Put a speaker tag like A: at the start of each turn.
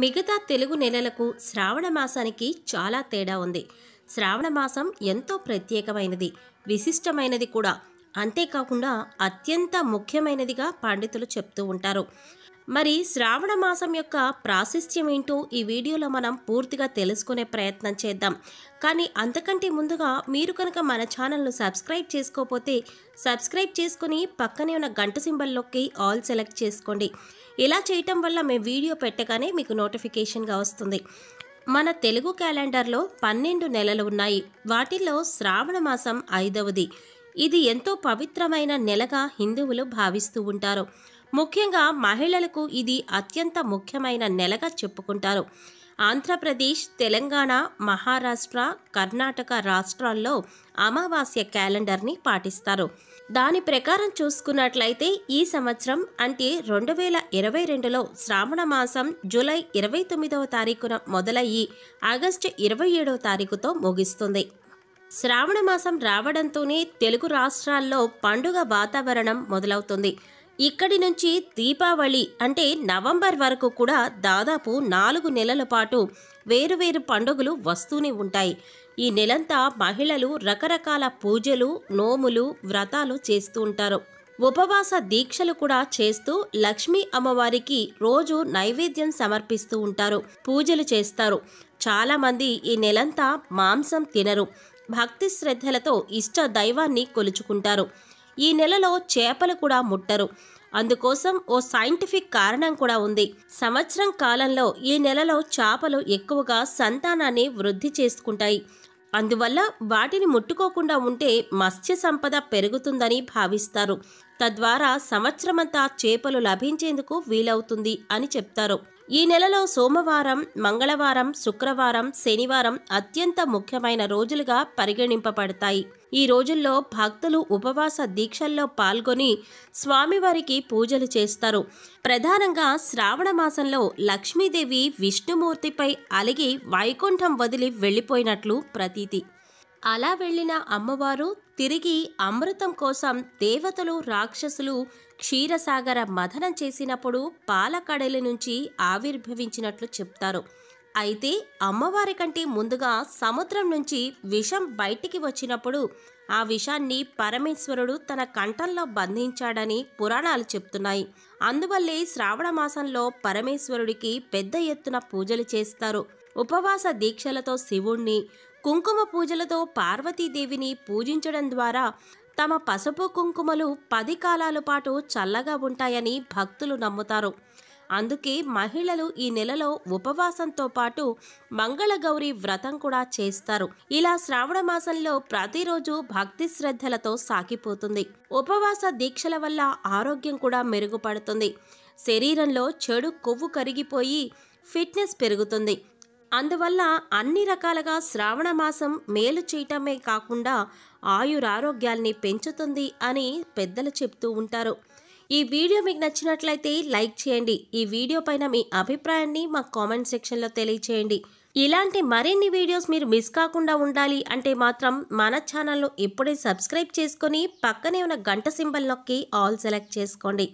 A: మిగతా తెలుగు నెలలకు శ్రావణ మాసానికి చాలా తేడా ఉంది శ్రావణ మాసం ఎంతో ప్రత్యేకమైనది విశిష్టమైనది కూడా అంతేకాకుండా అత్యంత ముఖ్యమైనదిగా పండితులు చెప్తూ ఉంటారు మరి శ్రావణ మాసం యొక్క ప్రాశస్త్యం ఏంటో ఈ వీడియోలో మనం పూర్తిగా తెలుసుకునే ప్రయత్నం చేద్దాం కానీ అంతకంటే ముందుగా మీరు కనుక మన ఛానల్ను సబ్స్క్రైబ్ చేసుకోకపోతే సబ్స్క్రైబ్ చేసుకుని పక్కనే ఉన్న గంట సింబల్లోకి ఆల్ సెలెక్ట్ చేసుకోండి ఇలా చేయటం వల్ల మేము వీడియో పెట్టగానే మీకు నోటిఫికేషన్గా వస్తుంది మన తెలుగు క్యాలెండర్లో పన్నెండు నెలలు ఉన్నాయి వాటిల్లో శ్రావణ మాసం ఐదవది ఇది ఎంతో పవిత్రమైన నెలగా హిందువులు భావిస్తూ ఉంటారు ముఖ్యంగా మహిళలకు ఇది అత్యంత ముఖ్యమైన నెలగా చెప్పుకుంటారు ఆంధ్రప్రదేశ్ తెలంగాణ మహారాష్ట్ర కర్ణాటక రాష్ట్రాల్లో అమావాస్య క్యాలెండర్ని పాటిస్తారు దాని ప్రకారం చూసుకున్నట్లయితే ఈ సంవత్సరం అంటే రెండు వేల ఇరవై రెండులో శ్రావణ మాసం జూలై ఇరవై తొమ్మిదవ తారీఖున మొదలయ్యి ఆగస్టు ఇరవై ఏడవ తారీఖుతో ముగిస్తుంది శ్రావణ మాసం రావడంతోనే తెలుగు రాష్ట్రాల్లో పండుగ వాతావరణం మొదలవుతుంది ఇక్కడి నుంచి దీపావళి అంటే నవంబర్ వరకు కూడా దాదాపు నాలుగు నెలల పాటు వేరువేరు పండుగలు వస్తూనే ఉంటాయి ఈ నెలంతా మహిళలు రకరకాల పూజలు నోములు వ్రతాలు చేస్తూ ఉంటారు ఉపవాస దీక్షలు కూడా చేస్తూ లక్ష్మీ అమ్మవారికి రోజు నైవేద్యం సమర్పిస్తూ ఉంటారు పూజలు చేస్తారు చాలామంది ఈ నెలంతా మాంసం తినరు భక్తి శ్రద్ధలతో ఇష్ట దైవాన్ని కొలుచుకుంటారు ఈ నెలలో చేపలు కూడా ముట్టరు అందుకోసం ఓ సైంటిఫిక్ కారణం కూడా ఉంది సంవత్సరం కాలంలో ఈ నెలలో చేపలు ఎక్కువగా సంతానాన్ని వృద్ధి చేసుకుంటాయి అందువల్ల వాటిని ముట్టుకోకుండా ఉంటే మత్స్య సంపద పెరుగుతుందని భావిస్తారు తద్వారా సంవత్సరమంతా చేపలు లభించేందుకు వీలవుతుంది అని చెప్తారు ఈ నెలలో సోమవారం మంగళవారం శుక్రవారం శనివారం అత్యంత ముఖ్యమైన రోజులుగా పరిగణింపబడతాయి ఈ రోజుల్లో భక్తులు ఉపవాస దీక్షల్లో పాల్గొని స్వామివారికి పూజలు చేస్తారు ప్రధానంగా శ్రావణ మాసంలో లక్ష్మీదేవి విష్ణుమూర్తిపై అలిగి వైకుంఠం వదిలి వెళ్ళిపోయినట్లు ప్రతీతి అలా వెళ్ళిన అమ్మవారు తిరిగి అమృతం కోసం దేవతలు రాక్షసులు క్షీరసాగర మథనం చేసినప్పుడు పాలకడలి నుంచి ఆవిర్భవించినట్లు చెప్తారు అయితే అమ్మవారి కంటే ముందుగా సముద్రం నుంచి విషం బయటికి వచ్చినప్పుడు ఆ విషాన్ని పరమేశ్వరుడు తన కంఠంలో బంధించాడని పురాణాలు చెప్తున్నాయి అందువల్లే శ్రావణ మాసంలో పరమేశ్వరుడికి పెద్ద ఎత్తున పూజలు చేస్తారు ఉపవాస దీక్షలతో శివుణ్ణి కుంకుమ పూజలతో పార్వతీదేవిని పూజించడం ద్వారా తమ పసుపు కుంకుమలు పది కాలాల పాటు చల్లగా ఉంటాయని భక్తులు నమ్ముతారు అందుకే మహిళలు ఈ నెలలో ఉపవాసంతో పాటు మంగళగౌరి వ్రతం కూడా చేస్తారు ఇలా శ్రావణ మాసంలో ప్రతిరోజు భక్తి శ్రద్ధలతో సాగిపోతుంది ఉపవాస దీక్షల వల్ల ఆరోగ్యం కూడా మెరుగుపడుతుంది శరీరంలో చెడు కొవ్వు కరిగిపోయి ఫిట్నెస్ పెరుగుతుంది అందువల్ల అన్ని రకాలుగా శ్రావణ మాసం మేలు చేయటమే కాకుండా ఆయురారోగ్యాల్ని పెంచుతుంది అని పెద్దలు చెప్తూ ఉంటారు ఈ వీడియో మీకు నచ్చినట్లయితే లైక్ చేయండి ఈ వీడియో పైన మీ అభిప్రాయాన్ని మా కామెంట్ సెక్షన్లో తెలియచేయండి ఇలాంటి మరిన్ని వీడియోస్ మీరు మిస్ కాకుండా ఉండాలి అంటే మాత్రం మన ఛానల్ను ఇప్పుడే సబ్స్క్రైబ్ చేసుకొని పక్కనే ఉన్న గంట సింబల్ నొక్కి ఆల్ సెలెక్ట్ చేసుకోండి